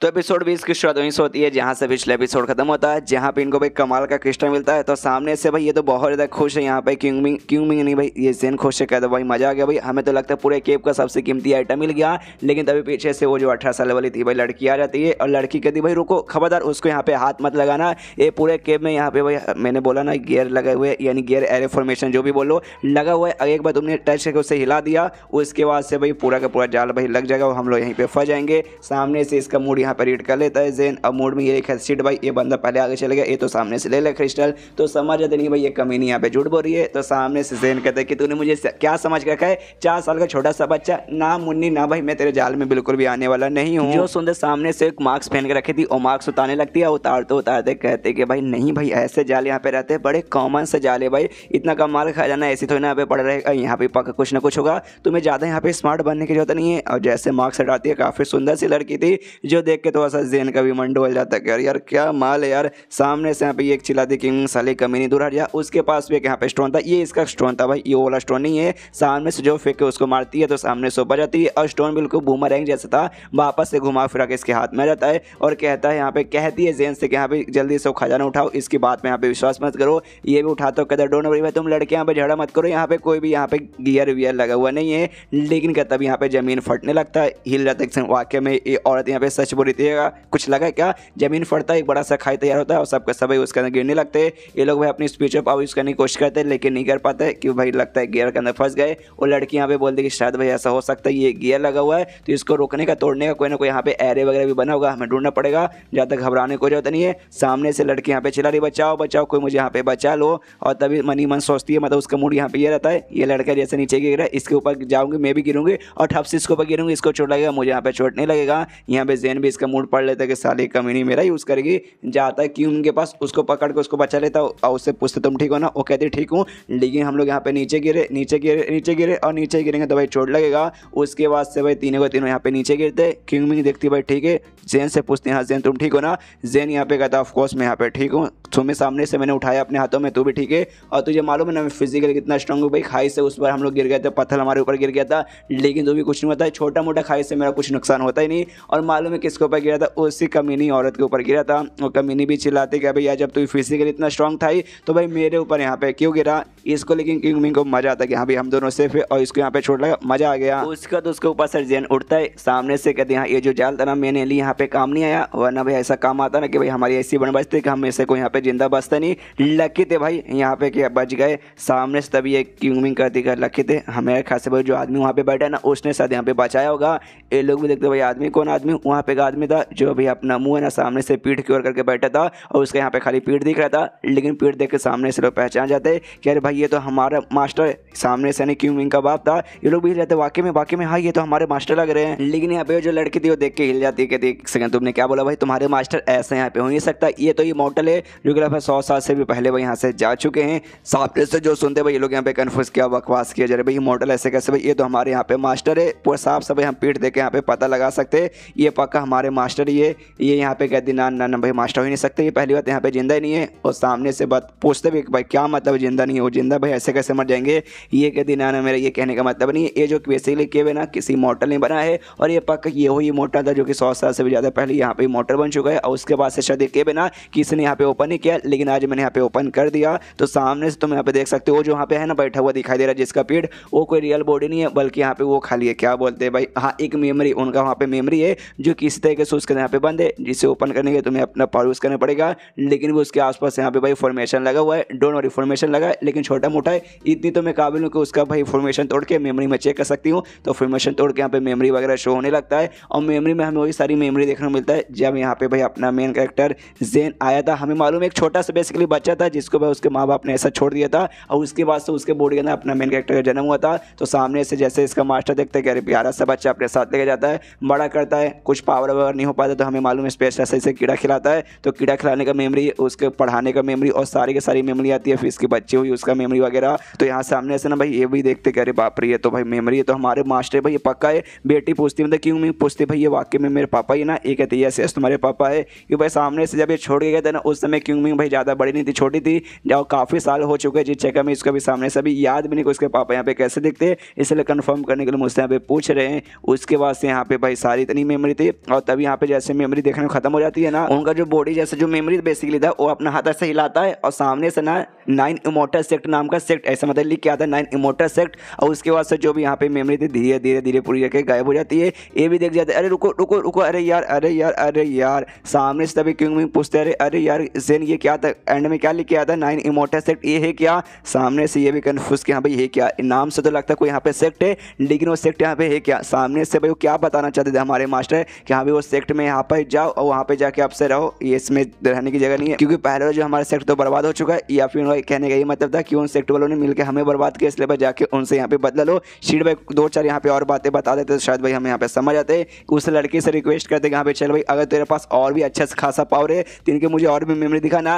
तो एपिसोड भी इसकी शुरुआत वहीं से होती है जहाँ से पिछले एपिसोड खत्म होता है जहाँ पे इनको भाई कमाल का क्रिस्टल मिलता है तो सामने से भाई ये तो बहुत ज़्यादा खुश है यहाँ पे क्यूमिंग क्यूमिंग नहीं भाई ये सेन खुश है कहते भाई मज़ा आ गया भाई हमें तो लगता है पूरे केप का सबसे कीमती आइटम मिल गया लेकिन तभी पीछे से वो जो अठारह साल वाली थी भाई लड़की आ जाती है और लड़की कहती भाई रुको खबरदार उसको यहाँ पे हाथ मत लगाना ये पूरे केप में यहाँ पे भाई मैंने बोला ना गियर लगे हुए यानी गियर एरे फॉर्मेशन जो भी बोलो लगा हुआ है एक बार तुमने टच करके उसे हिला दिया उसके बाद से भाई पूरा का पूरा जाल भाई लग जाएगा हम लोग यहीं पर फंस जाएंगे सामने से इसका मूड यहाँ पर रीड कर लेता है जेन अब मोड में ये एक सीट भाई ये बंदा पहले आगे चले गया ये तो सामने से ले ले क्रिस्टल तो समझ जाते नहीं भाई ये कमी नहीं यहाँ पे झूठ बोल रही है तो सामने से जेन कहते हैं कि तूने मुझे क्या समझ के रखा है चार साल का छोटा सा बच्चा ना मुन्नी ना भाई मैं तेरे जाल में बिल्कुल भी आने वाला नहीं हूँ जो सुनते सामने से एक मार्क्स पहन के रखी थी और मार्क्स उतारने लगती है उतारते उतारते कहते कि भाई नहीं भाई ऐसे जाल यहाँ पे रहते हैं बड़े कॉमन से जाल है भाई इतना कम माल खा जाना ऐसी थोड़ी ना यहाँ पे पड़ रहेगा यहाँ पे पक कुछ ना कुछ होगा तुम्हें ज़्यादा यहाँ पे स्मार्ट बनने की जरूरत नहीं है और जैसे मार्क्स हटाती है काफ़ी सुंदर सी लड़की थी जो देख देख के थोड़ा तो सा जेन का भी मन डोल जाता है यार यार क्या माल है यार सामने से यहाँ पे एक चिल्ला दी किंग हम्म, साले कमीनी दूर हट जा उसके पास भी एक यहाँ पे स्टोन था ये इसका स्टोन था भाई ये वाला स्टोन नहीं है सामने से जो फेंक के उसको मारती है तो सामने से ऊपर जाती है और स्टोन बिल्कुल बूमा रैंक जैसा था वापस से घुमा फिरा के इसके हाथ में आ जाता है और कहता है यहाँ पे कहती है जेन से कि यहाँ पे जल्दी से खजाना उठाओ इसकी बात में यहाँ पे विश्वास मत करो ये भी उठाते हो कदर डोनो भाई तुम लड़के यहाँ पे झड़ा मत करो यहाँ पे कोई भी यहाँ पे गियर वियर लगा हुआ नहीं है लेकिन तब यहाँ पे जमीन फटने लगता है हिल जाता है वाक्य में ये औरत यहाँ पे सच बोल खरीदिएगा कुछ लगा क्या जमीन फटता है एक बड़ा सा खाई तैयार होता है और सबका सभी उसके अंदर गिरने लगते हैं ये लोग भाई अपनी स्पीच अप यूज़ करने की कोशिश करते हैं लेकिन नहीं कर पाते कि भाई लगता है गियर के अंदर फंस गए और लड़की यहाँ पे बोलते कि शायद भाई ऐसा हो सकता है ये गियर लगा हुआ है तो इसको रोकने का तोड़ने का कोई ना कोई यहाँ पे एरे वगैरह भी बना होगा हमें ढूंढना पड़ेगा जहाँ तक घबराने को जरूरत नहीं है सामने से लड़की यहाँ पे चिल्ला रही बचाओ बचाओ कोई मुझे यहाँ पे बचा लो और तभी मनी मन सोचती है मतलब उसका मूड यहाँ पे ये रहता है ये लड़का जैसे नीचे गिर रहा है इसके ऊपर जाऊंगी मैं भी गिरूंगी और ठप से इसके ऊपर गिरूंगी इसको चोट लगेगा मुझे यहाँ पे चोट नहीं लगेगा यहाँ पे जेन भी इसका मूड पढ़ लेता है कि सारी कमीनी मेरा यूज़ करेगी जाता है क्यों उनके पास उसको पकड़ के उसको बचा लेता और उससे पूछते तुम ठीक हो ना वो कहते ठीक हूँ लेकिन हम लोग यहाँ पर नीचे गिरे नीचे गिरे नीचे गिरे और नीचे गिरेंगे तो भाई चोट लगेगा उसके बाद से भाई तीनों को तीनों यहाँ पे नीचे गिरते क्यों मिंग देखती भाई ठीक है जैन से पूछते हैं हाँ जैन तुम ठीक हो ना जैन यहाँ पे कहता ऑफकोर्स मैं यहाँ पे ठीक हूँ तुम्हें सामने से मैंने उठाया अपने हाथों में तू भी ठीक है और तुझे मालूम है ना मैं फिजिकल कितना स्ट्रॉग हूँ भाई खाई से उस पर हम लोग गिर गए थे पत्थर हमारे ऊपर गिर गया था लेकिन तो भी कुछ नहीं होता छोटा मोटा खाई से मेरा कुछ नुकसान होता ही नहीं और मालूम है किसको ऊपर गिरा था उसी कमीनी औरत के ऊपर गिरा था और कमीनी भी चिल्लाते कि भैया जब तू फिजिकली इतना स्ट्रॉन्ग था ही तो भाई मेरे ऊपर यहाँ पे क्यों गिरा इसको लेकिन किंग मिंग को मजा आता कि हाँ भाई हम दोनों सेफ है और इसको यहाँ पे छोड़ लगा मजा आ गया उसका तो उसके ऊपर सर्जन उठता है सामने से कहते हैं हाँ, ये जो जाल था ना मैंने लिए यहाँ पे काम नहीं आया वरना भाई ऐसा काम आता ना कि भाई हमारी ऐसी बन बचती कि हम ऐसे को यहाँ पे जिंदा बचता नहीं लकी थे भाई यहाँ पे क्या बच गए सामने से तभी एक किंग मिंग करती कर लकी थे हमारे खास भाई जो आदमी वहाँ पे बैठा ना उसने शायद यहाँ पे बचाया होगा ये लोग भी देखते भाई आदमी कौन आदमी वहाँ पे का आदमी था जो अभी अपना मुंह है ना सामने से पीठ की ओर करके बैठा था और उसका यहाँ पे खाली पीठ दिख रहा था लेकिन पीठ देख के सामने से लोग पहचान जाते कि अरे भाई ये तो हमारा मास्टर सामने से नहीं क्यों इनका बाप था ये लोग भी हिल जाते वाकई में वाकई में हाँ ये तो हमारे मास्टर लग रहे हैं लेकिन यहाँ पे जो लड़की थी वो देख के हिल जाती है देख सकें तुमने क्या बोला भाई तुम्हारे मास्टर ऐसे यहाँ पे हो नहीं सकता ये तो ये मॉडल है जो कि लगभग सौ साल से भी पहले वो यहाँ से जा चुके हैं सामने से जो सुनते भाई ये लोग यहाँ पे कन्फ्यूज किया बकवास किया जा रहा भाई ये मॉडल ऐसे कैसे भाई ये तो हमारे यहाँ पे मास्टर है पूरा साफ सफाई हम पीठ देख के यहाँ पे पता लगा सकते ये पक्का हमारे हमारे मास्टर ये ये यहाँ पे कहते ना ना ना भाई मास्टर हो ही नहीं सकते ये पहली बात यहाँ पे जिंदा ही नहीं है और सामने से बात पूछते भी भाई क्या मतलब जिंदा नहीं है वो जिंदा भाई ऐसे कैसे मर जाएंगे ये कहते ना ना मेरा ये कहने का मतलब नहीं है ये जो बेसिकली किए हुए ना किसी मोटर ने बना है और ये पक ये वही मोटर था जो कि सौ साल से भी ज़्यादा पहले यहाँ पर मोटर बन चुका है और उसके बाद से शायद ये के ना किसी ने यहाँ पर ओपन नहीं किया लेकिन आज मैंने यहाँ पर ओपन कर दिया तो सामने से तुम यहाँ पर देख सकते हो जो यहाँ पे है ना बैठा हुआ दिखाई दे रहा है जिसका पेड़ वो कोई रियल बॉडी नहीं है बल्कि यहाँ पर वो खाली है क्या बोलते हैं भाई हाँ एक मेमरी उनका वहाँ पर मेमरी है जो किसी तरीके से उसके यहाँ पे बंद है जिसे ओपन करने के तुम्हें अपना पावर यूज़ करना पड़ेगा लेकिन वो उसके आसपास यहाँ पे भाई फॉर्मेशन लगा हुआ है डोंट वरी फॉर्मेशन लगा है लेकिन छोटा मोटा है इतनी तो मैं काबिल हूँ कि उसका भाई फॉर्मेशन तोड़ के मेमरी में चेक कर सकती हूँ तो फॉर्मेशन तोड़ के यहाँ पे मेमरी वगैरह शो होने लगता है और मेमरी में हमें वही सारी मेमरी देखने को मिलता है जब यहाँ पे भाई अपना मेन कैरेक्टर जेन आया था हमें मालूम है एक छोटा सा बेसिकली बच्चा था जिसको भाई उसके माँ बाप ने ऐसा छोड़ दिया था और उसके बाद से उसके बोर्ड के अंदर अपना मेन कैरेक्टर का जन्म हुआ था तो सामने से जैसे इसका मास्टर देखते हैं कि अरे प्यारा सा बच्चा अपने साथ लेके जाता है बड़ा करता है कुछ पावर व्यवहार नहीं हो पाता तो हमें मालूम है स्पेस ऐसे ऐसे कीड़ा खिलाता है तो कीड़ा खिलाने का मेमोरी उसके पढ़ाने का मेमोरी और सारी की सारी मेमोरी आती है फिर इसकी बच्चे हुई उसका मेमोरी वगैरह तो यहाँ सामने से ना भाई ये भी देखते कह रहे बाप रही है तो भाई मेमोरी है तो हमारे मास्टर भाई ये पक्का है बेटी पूछती मतलब क्यों मैं पूछती भाई ये वाक्य में मेरे पापा ही ना एक कहते ऐसे यस तुम्हारे पापा है कि भाई सामने से जब ये छोड़ के गए थे ना उस समय क्यों भाई ज़्यादा बड़ी नहीं थी छोटी थी जाओ काफ़ी साल हो चुके हैं जिस चेकअप में इसका भी सामने से अभी याद भी नहीं उसके पापा यहाँ पे कैसे दिखते हैं इसलिए कन्फर्म करने के लिए मुझसे यहाँ पे पूछ रहे हैं उसके बाद से यहाँ पे भाई सारी इतनी मेमोरी थी और तब यहाँ पे जैसे मेमोरी देखने में खत्म हो जाती है ना उनका जो बॉडी जैसे जो मेमोरी बेसिकली था वो अपना हाथ से हिलाता है और सामने से ना नाइन इमोटर सेक्ट नाम का सेक्ट ऐसा मतलब लिख के आता है नाइन इमोटर सेक्ट और उसके बाद से जो भी यहाँ पे मेमोरी थी धीरे धीरे धीरे पूरी करके गायब हो जाती है ये भी देख जाते अरे रुको रुको रुको अरे यार अरे यार अरे यार सामने से तभी क्यों पूछते अरे अरे यार जेन ये क्या था एंड में क्या लिख के आता है नाइन इमोटर सेक्ट ये है क्या सामने से ये भी कन्फ्यूज कि हाँ भाई ये क्या नाम से तो लगता है कोई यहाँ पे सेक्ट है लेकिन वो सेक्ट यहाँ पे है क्या सामने से भाई वो क्या बताना चाहते थे हमारे मास्टर कि हाँ वो सेक्ट में यहाँ पर जाओ और वहाँ पे जाके आपसे रहो ये इसमें रहने की जगह नहीं है क्योंकि पहले जो हमारा सेक्ट तो बर्बाद हो चुका है या फिर कहने का ये मतलब था कि उन सेक्ट वालों ने मिलकर हमें बर्बाद किया इसलिए भाई जाके उनसे यहाँ पे बदला लो शीट भाई दो चार यहाँ पे और बातें बता देते तो शायद भाई हम यहाँ पे समझ आते उस लड़के से रिक्वेस्ट करते यहाँ पे चल भाई अगर तेरे पास और भी अच्छा खासा पावर है तो इनके मुझे और भी मेमोरी दिखाना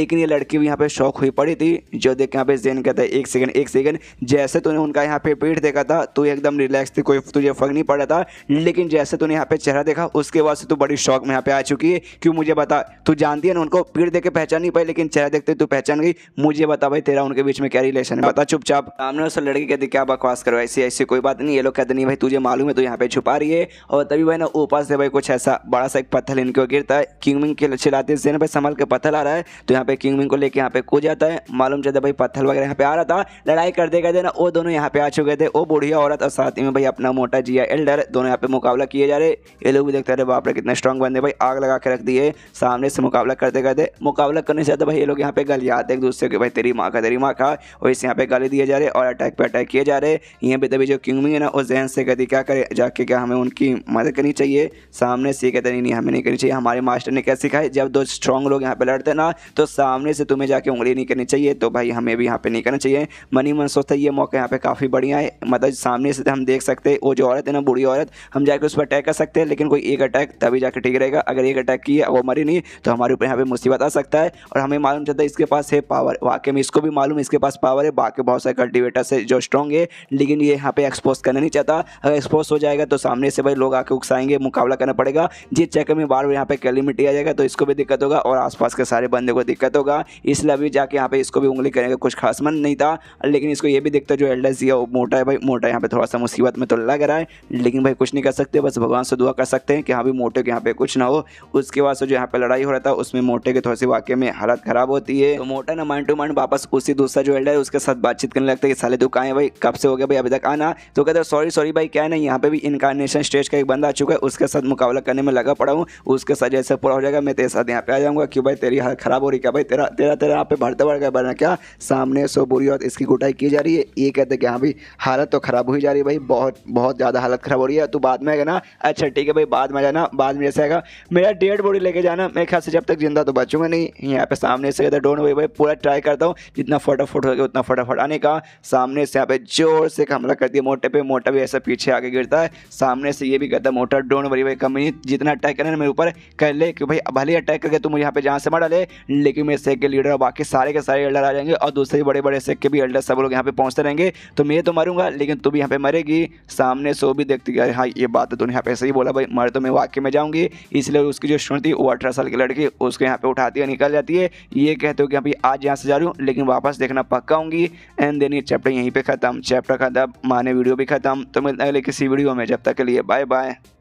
लेकिन ये लड़की भी यहाँ पे शौक हुई पड़ी थी जो देख यहाँ पे जेन कहता है एक सेकंड एक सेकंड जैसे तूने उनका यहाँ पे पेट देखा था तो एकदम रिलैक्स थी कोई तुझे फर्क नहीं पड़ रहा था लेकिन जैसे तूने यहाँ पे चेहरा देखा उसके बाद से तो बड़ी शौक में यहाँ पे आ चुकी है क्यों मुझे बता तू जानती है ना उनको पीड़ देख के पहचान नहीं पाई लेकिन चेहरा देखते तू पहचान गई मुझे बता भाई तेरा उनके बीच में क्या रिलेशन है बता चुपचाप सामने उस लड़की कहती क्या बकवास करो ऐसी ऐसी कोई बात नहीं ये लोग कहते नहीं भाई तुझे मालूम है तो यहाँ पे छुपा रही है और तभी भाई ना ऊपर से भाई कुछ ऐसा बड़ा सा एक पत्थर इनके गिरता है किंग मिंग के चिलाते से ना भाई संभाल के पत्थर आ रहा है तो यहाँ पे किंग मिंग को लेकर यहाँ पे कूद जाता है मालूम चलता भाई पत्थर वगैरह यहाँ पे आ रहा था लड़ाई करते करते ना वो दोनों यहाँ पे आ चुके थे वो बुढ़िया औरत और साथ ही में भाई अपना मोटा जिया एल्डर दोनों यहाँ पे मुकाबला किए जा रहे ये लोग भी देखते सकते हैं अरे बाप रे कितने स्ट्रॉन्ग बंदे भाई आग लगा के रख दिए सामने से मुकाबला करते करते मुकाबला करने से भाई ये लोग यहाँ पे गाली आते एक दूसरे के भाई तेरी माँ का तेरी माँ का और इसे यहाँ पे गाली दिए जा रहे और अटैक पे अटैक किए जा रहे यहाँ पे तभी जो किंग है ना उस जहन से कहती क्या करे जाके क्या हमें उनकी मदद करनी चाहिए सामने से कहते नहीं हमें नहीं करनी चाहिए हमारे मास्टर ने क्या सिखाया जब दो स्ट्रॉन्ग लोग यहाँ पे लड़ते ना तो सामने से तुम्हें जाके उंगली नहीं करनी चाहिए तो भाई हमें भी यहाँ पे नहीं करना चाहिए मनी मन सोचता ये मौका यहाँ पे काफ़ी बढ़िया है मतलब सामने से तो हम देख सकते हैं वो जो औरत है ना बुढ़ी औरत हम जाके उस पर अटैक कर सकते हैं लेकिन कोई एक अटैक तभी जाके ठीक रहेगा अगर एक अटैक किया वो मरी नहीं तो हमारे ऊपर यहाँ पे मुसीबत आ सकता है और हमें मालूम चलता है इसके पास है पावर वाकई में इसको भी मालूम इसके पास पावर है बाकी बहुत सारे कल्टिवेटर्स है जो स्ट्रॉन्ग है लेकिन ये यहाँ पे एक्सपोज करना नहीं चाहता अगर एक्सपोज हो जाएगा तो सामने से भाई लोग आके उकसाएंगे मुकाबला करना पड़ेगा जिस चक्कर में बार बार यहाँ पे कैलिमिटी आ जाएगा तो इसको भी दिक्कत होगा और आसपास के सारे बंदे को दिक्कत होगा इसलिए अभी जाके यहाँ पे इसको भी उंगली करने का कुछ खास मन नहीं था लेकिन इसको ये भी दिखता जो एल्डर दिया वो मोटा है भाई मोटा यहाँ पे थोड़ा सा मुसीबत में तो लग रहा है लेकिन भाई कुछ नहीं कर सकते बस भगवान से दुआ कर सकते हैं कि हाँ भी मोटे के यहाँ पे कुछ ना हो उसके बाद से जो यहाँ पे लड़ाई हो रहा था उसमें मोटे के थोड़े से वाक्य में हालत खराब होती है तो मोटा ना माइंड टू माइंड वापस उसी दूसरा जो एल्डर है उसके साथ बातचीत करने लगता है कि साले तू कहा है भाई कब से हो गया भाई अभी तक आना तो कहते सॉरी सॉरी भाई क्या ना यहाँ पे भी इनकारनेशन स्टेज का एक बंदा आ चुका है उसके साथ मुकाबला करने में लगा पड़ा हूँ उसके साथ जैसे पूरा हो जाएगा मैं तेरे साथ यहाँ पे आ जाऊँगा क्यों भाई तेरी हालत खराब हो रही क्या भाई तेरा तेरा तेरा यहाँ पे भरते बढ़ गया बना क्या सामने सो बुरी और इसकी कुटाई की जा रही है ये कहते कि हाँ भाई हालत तो खराब ही जा रही है भाई बहुत बहुत ज़्यादा हालत खराब हो रही है तो बाद में है ना अच्छा ठीक है भाई बाद बाद में जाना बाद में जैसे आएगा मेरा डेड बॉडी लेके जाना मेरे ख्याल से जब तक जिंदा तो बचूंगा नहीं यहाँ पे सामने से कहता डोंट वरी भाई पूरा ट्राई करता हूँ जितना फटाफट हो गया उतना फटाफट आने का सामने से यहाँ पे जोर से हमला कर दिया मोटे पे मोटा भी ऐसा पीछे आगे गिरता है सामने से ये भी कहता है मोटा डोंट वरी भाई कंपनी जितना अटैक करना मेरे ऊपर कर ले कि भाई भले अटैक करके तुम यहाँ पे जहाँ से मरा ले लेकिन मेरे सेक के लीडर और बाकी सारे के सारे एल्डर आ जाएंगे और दूसरे बड़े बड़े सेक के भी एल्डर सब लोग यहाँ पे पहुँचते रहेंगे तो मैं तो मरूंगा लेकिन तुम यहाँ पे मरेगी सामने से वो भी देखती गया हाँ ये बात है तो तुमने यहाँ पे ऐसे ही बोला भाई मर तो तो मैं वाक्य में जाऊंगी इसलिए उसकी जो स्टूडेंट थी वो अठारह साल की लड़की उसको यहाँ पे उठाती है निकल जाती है ये कहते हो कि अभी आज यहाँ से जा रही हूँ लेकिन वापस देखना पक्का होंगी एंड देन ये चैप्टर यहीं पर ख़त्म चैप्टर ख़त्म माने वीडियो भी ख़त्म तो मिलता है किसी वीडियो में जब तक के लिए बाय बाय